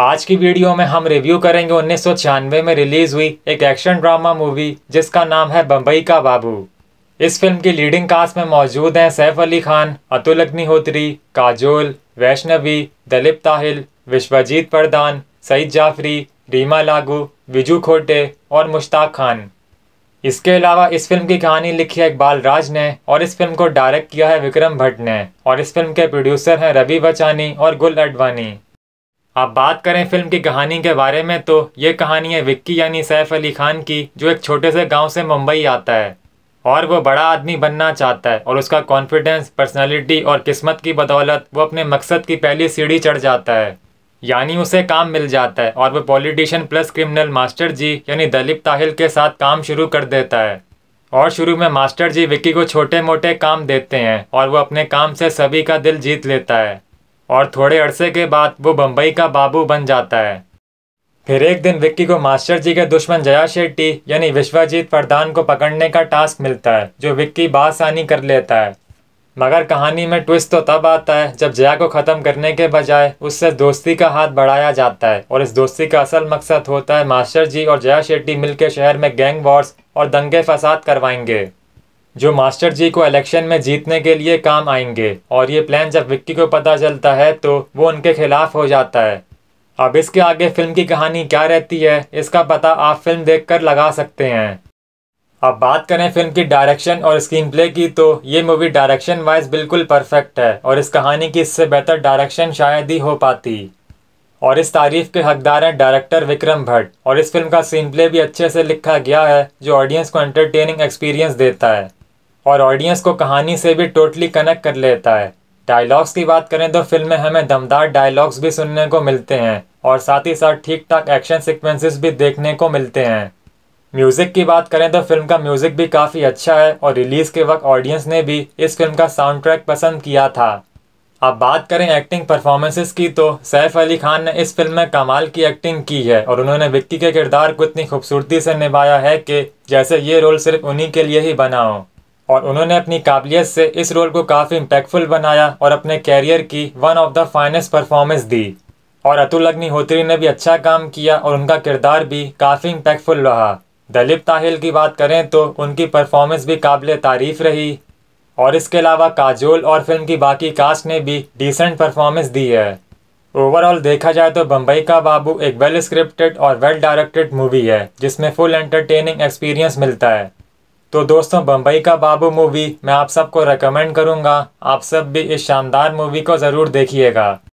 आज की वीडियो में हम रिव्यू करेंगे उन्नीस में रिलीज हुई एक एक्शन ड्रामा मूवी जिसका नाम है बम्बई का बाबू इस फिल्म की लीडिंग कास्ट में मौजूद हैं सैफ अली खान अतुल अग्निहोत्री काजोल वैष्णवी दलीप ताहिल विश्वजीत प्रधान सईद जाफरी रीमा लागू विजू खोटे और मुश्ताक खान इसके अलावा इस फिल्म की कहानी लिखी है इकबाल राज ने और इस फिल्म को डायरेक्ट किया है विक्रम भट्ट ने और इस फिल्म के प्रोड्यूसर हैं रवि बचानी और गुल अडवानी आप बात करें फिल्म की कहानी के बारे में तो ये कहानी है विक्की यानी सैफ अली खान की जो एक छोटे से गांव से मुंबई आता है और वो बड़ा आदमी बनना चाहता है और उसका कॉन्फिडेंस पर्सनालिटी और किस्मत की बदौलत वो अपने मकसद की पहली सीढ़ी चढ़ जाता है यानी उसे काम मिल जाता है और वो politician plus criminal master ji यानी दलीप ताहिल के साथ काम शुरू कर देता है और शुरू में मास्टर जी विक्की को छोटे मोटे काम देते हैं और वो अपने काम से सभी का दिल जीत लेता है और थोड़े अरसे के बाद वो बम्बई का बाबू बन जाता है फिर एक दिन विक्की को मास्टर जी के दुश्मन जया शेट्टी यानी विश्वजीत प्रधान को पकड़ने का टास्क मिलता है जो विक्की बासानी कर लेता है मगर कहानी में ट्विस्ट तो तब आता है जब जया को ख़त्म करने के बजाय उससे दोस्ती का हाथ बढ़ाया जाता है और इस दोस्ती का असल मकसद होता है मास्टर जी और जया शेट्टी मिलकर शहर में गैंग वॉर्स और दंगे फसाद करवाएंगे जो मास्टर जी को इलेक्शन में जीतने के लिए काम आएंगे और ये प्लान जब विक्की को पता चलता है तो वो उनके खिलाफ हो जाता है अब इसके आगे फिल्म की कहानी क्या रहती है इसका पता आप फिल्म देख लगा सकते हैं अब बात करें फिल्म की डायरेक्शन और स्क्रीन प्ले की तो ये मूवी डायरेक्शन वाइज बिल्कुल परफेक्ट है और इस कहानी की इससे बेहतर डायरेक्शन शायद ही हो पाती और इस तारीफ के हकदार हैं डायरेक्टर विक्रम भट्ट और इस फिल्म का सीन प्ले भी अच्छे से लिखा गया है जो ऑडियंस को एंटरटेनिंग एक्सपीरियंस देता है और ऑडियंस को कहानी से भी टोटली कनेक्ट कर लेता है डायलॉग्स की बात करें तो फिल्म में हमें दमदार डायलॉग्स भी सुनने को मिलते हैं और साथ ही साथ ठीक ठाक एक्शन सिक्वेंसेस भी देखने को मिलते हैं म्यूज़िक की बात करें तो फिल्म का म्यूज़िक भी काफ़ी अच्छा है और रिलीज़ के वक्त ऑडियंस ने भी इस फिल्म का साउंड ट्रैक पसंद किया था अब बात करें एक्टिंग परफॉर्मेंसेस की तो सैफ अली खान ने इस फिल्म में कमाल की एक्टिंग की है और उन्होंने विक्की के किरदार को इतनी खूबसूरती से निभाया है कि जैसे ये रोल सिर्फ उन्हीं के लिए ही बना हो और उन्होंने अपनी काबिलियत से इस रोल को काफ़ी इम्पैक्टफुल बनाया और अपने कैरियर की one of the finest performance दी और अतुल अग्निहोत्री ने भी अच्छा काम किया और उनका किरदार भी काफ़ी इम्पैक्टफुल रहा दलीप ताहिल की बात करें तो उनकी परफॉर्मेंस भी काबिल तारीफ रही और इसके अलावा काजोल और फिल्म की बाकी कास्ट ने भी डिसेंट परफॉर्मेंस दी है ओवरऑल देखा जाए तो बम्बई का बाबू एक वेल स्क्रिप्टेड और वेल डायरेक्टेड मूवी है जिसमें फुल एंटरटेनिंग एक्सपीरियंस मिलता है तो दोस्तों बम्बई का बाबू मूवी मैं आप सबको रेकमेंड करूँगा आप सब भी इस शानदार मूवी को ज़रूर देखिएगा